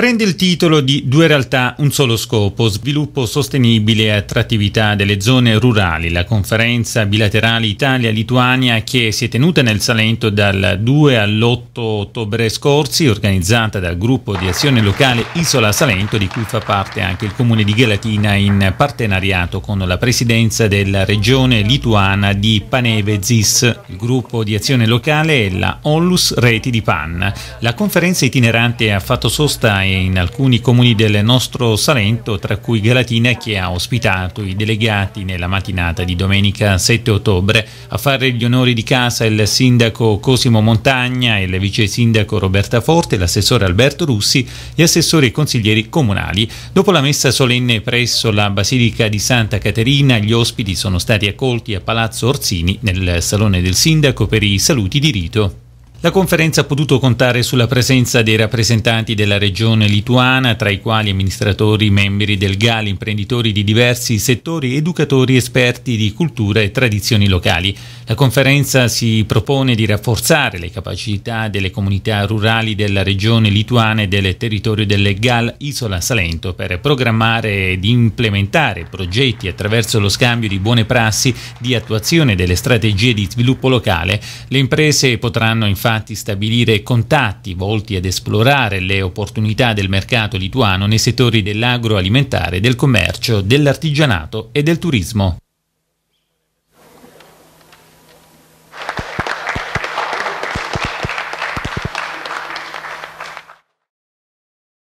Prende il titolo di Due realtà, un solo scopo, sviluppo sostenibile e attrattività delle zone rurali, la conferenza bilaterale Italia-Lituania che si è tenuta nel Salento dal 2 all'8 ottobre scorsi, organizzata dal gruppo di azione locale Isola Salento, di cui fa parte anche il comune di Galatina in partenariato con la presidenza della regione lituana di Panevezis, il gruppo di azione locale è la Onlus Reti di Panna. La conferenza itinerante ha fatto sosta in alcuni comuni del nostro Salento, tra cui Galatina che ha ospitato i delegati nella mattinata di domenica 7 ottobre. A fare gli onori di casa il sindaco Cosimo Montagna, il vice sindaco Roberta Forte, l'assessore Alberto Russi, gli assessori e consiglieri comunali. Dopo la messa solenne presso la Basilica di Santa Caterina, gli ospiti sono stati accolti a Palazzo Orsini nel salone del sindaco per i saluti di rito. La conferenza ha potuto contare sulla presenza dei rappresentanti della regione lituana, tra i quali amministratori, membri del GAL, imprenditori di diversi settori, educatori, esperti di cultura e tradizioni locali. La conferenza si propone di rafforzare le capacità delle comunità rurali della regione lituana e del territorio del GAL Isola Salento per programmare ed implementare progetti attraverso lo scambio di buone prassi di attuazione delle strategie di sviluppo locale. Le imprese potranno infatti infatti stabilire contatti volti ad esplorare le opportunità del mercato lituano nei settori dell'agroalimentare, del commercio, dell'artigianato e del turismo.